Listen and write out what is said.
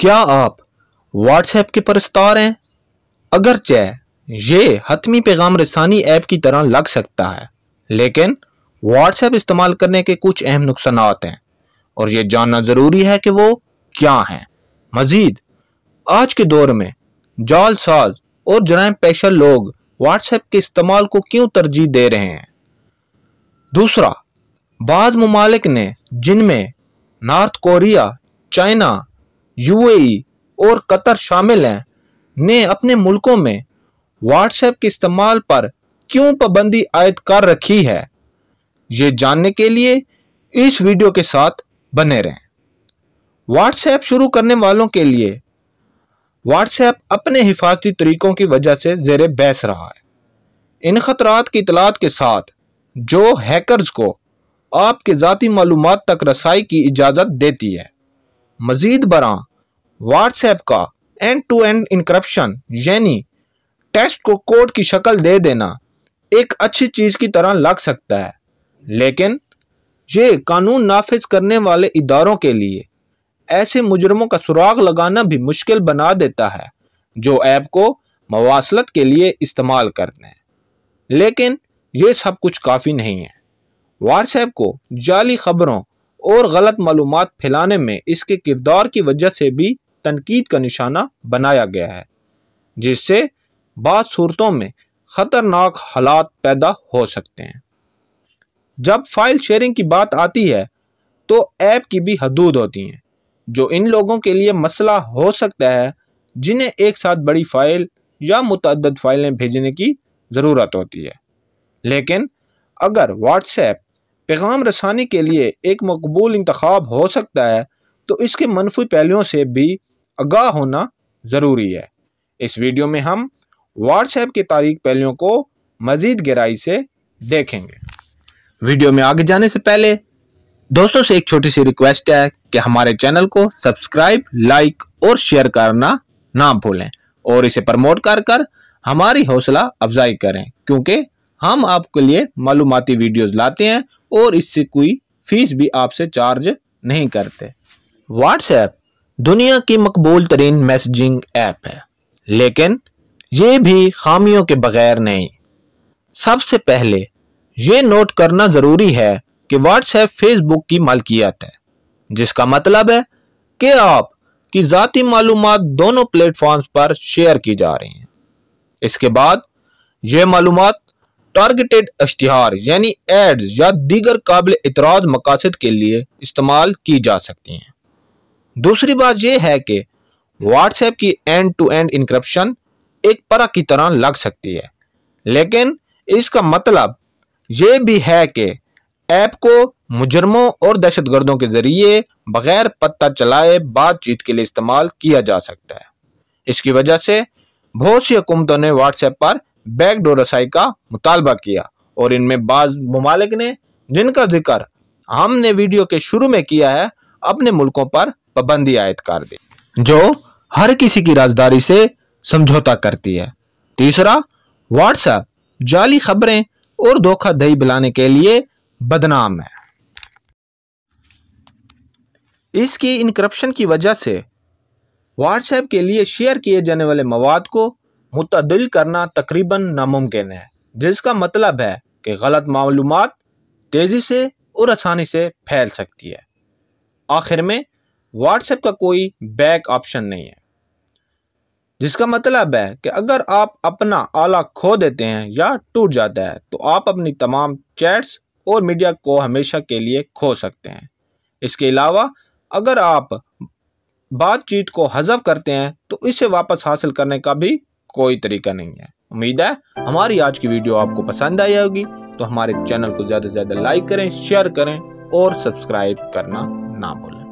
क्या आप व्हाट्सएप के परस्तार हैं अगरचे ये हतमी पैगाम रसानी ऐप की तरह लग सकता है लेकिन व्हाट्सएप इस्तेमाल करने के कुछ अहम नुकसान हैं और ये जानना ज़रूरी है कि वो क्या हैं मज़ीद आज के दौर में जालसाज और जराम पेशा लोग व्हाट्सएप के इस्तेमाल को क्यों तरजीह दे रहे हैं दूसरा बाज़ ममालिक ने जिनमें नॉर्थ कोरिया चाइना यूएई और कतर शामिल हैं ने अपने मुल्कों में व्हाट्सएप के इस्तेमाल पर क्यों पाबंदी आयद कर रखी है ये जानने के लिए इस वीडियो के साथ बने रहें व्हाट्सएप शुरू करने वालों के लिए व्हाट्सएप अपने हिफाजती तरीकों की वजह से जेर बहस रहा है इन खतरात की इतलात के साथ जो हैकर्स को आपके ज़ाती मालूम तक रसाई की इजाज़त देती है मजीद बरा व्हाट्सएप का एंड टू एंड इनक्रप्शन यानी टेस्ट को कोड की शक्ल दे देना एक अच्छी चीज़ की तरह लग सकता है लेकिन ये कानून नाफिज करने वाले इदारों के लिए ऐसे मुजरमों का सुराग लगाना भी मुश्किल बना देता है जो ऐप को मवासलत के लिए इस्तेमाल करते हैं लेकिन ये सब कुछ काफ़ी नहीं है व्हाट्सएप को जाली खबरों और गलत मालूम फैलाने में इसके किरदार की वजह से भी तनकीद का निशाना बनाया गया है जिससे बाद सूरतों में ख़तरनाक हालात पैदा हो सकते हैं जब फाइल शेयरिंग की बात आती है तो ऐप की भी हदूद होती हैं जो इन लोगों के लिए मसला हो सकता है जिन्हें एक साथ बड़ी फ़ाइल या मुतद फ़ाइलें भेजने की ज़रूरत होती है लेकिन अगर व्हाट्सएप पैगाम रसानी के लिए एक मकबूल इंतखब हो सकता है तो इसके मनफी पहलुओं से भी आगाह होना ज़रूरी है इस वीडियो में हम व्हाट्सएप के तारीख पहलुओं को मज़ीद गहराई से देखेंगे वीडियो में आगे जाने से पहले दोस्तों से एक छोटी सी रिक्वेस्ट है कि हमारे चैनल को सब्सक्राइब लाइक और शेयर करना ना भूलें और इसे प्रमोट कर कर हमारी हौसला अफजाई करें क्योंकि हम आपके लिए मालूमती वीडियोस लाते हैं और इससे कोई फीस भी आपसे चार्ज नहीं करते व्हाट्सएप दुनिया की मकबूल तरीन मैसेजिंग ऐप है लेकिन ये भी खामियों के बगैर नहीं सबसे पहले ये नोट करना ज़रूरी है कि व्हाट्सएप फेसबुक की मालकियत है जिसका मतलब है कि आप की ज़ाती मालूम दोनों प्लेटफॉर्म्स पर शेयर की जा रही हैं इसके बाद ये मालूम टारगेटेड इश्तहार यानी एड्स या दीगर काबिल इतराज मकासद के लिए इस्तेमाल की जा सकती हैं दूसरी बात यह है कि व्हाट्सएप की एंड टू एंड इंक्रप्शन एक परख की तरह लग सकती है लेकिन इसका मतलब ये भी है कि ऐप को मुजरमों और दहशत गर्दों के ज़रिए बगैर पत्ता चलाए बातचीत के लिए इस्तेमाल किया जा सकता है इसकी वजह से बहुत सी हुकूमतों ने व्हाट्सएप पर बैकडोर रसाई का मुतालबा किया और इनमें बाज ममालिक ने जिनका जिक्र हमने वीडियो के शुरू में किया है अपने मुल्कों पर पाबंदी आयद कर दी जो हर किसी की राजदारी से समझौता करती है तीसरा व्हाट्सएप जाली खबरें और धोखा दही बुलाने के लिए बदनाम है इसकी इनक्रप्शन की वजह से व्हाट्सएप के लिए शेयर किए जाने वाले मवाद को मुतदिल करना तकरीबन नामुमकिन है जिसका मतलब है कि गलत मालूम तेज़ी से और आसानी से फैल सकती है आखिर में व्हाट्सएप का कोई बैक ऑप्शन नहीं है जिसका मतलब है कि अगर आप अपना आला खो देते हैं या टूट जाता है तो आप अपनी तमाम चैट्स और मीडिया को हमेशा के लिए खो सकते हैं इसके अलावा अगर आप बातचीत को हजफ करते हैं तो इसे वापस हासिल करने का भी कोई तरीका नहीं है उम्मीद है हमारी आज की वीडियो आपको पसंद आई होगी तो हमारे चैनल को ज़्यादा से ज़्यादा लाइक करें शेयर करें और सब्सक्राइब करना ना भूलें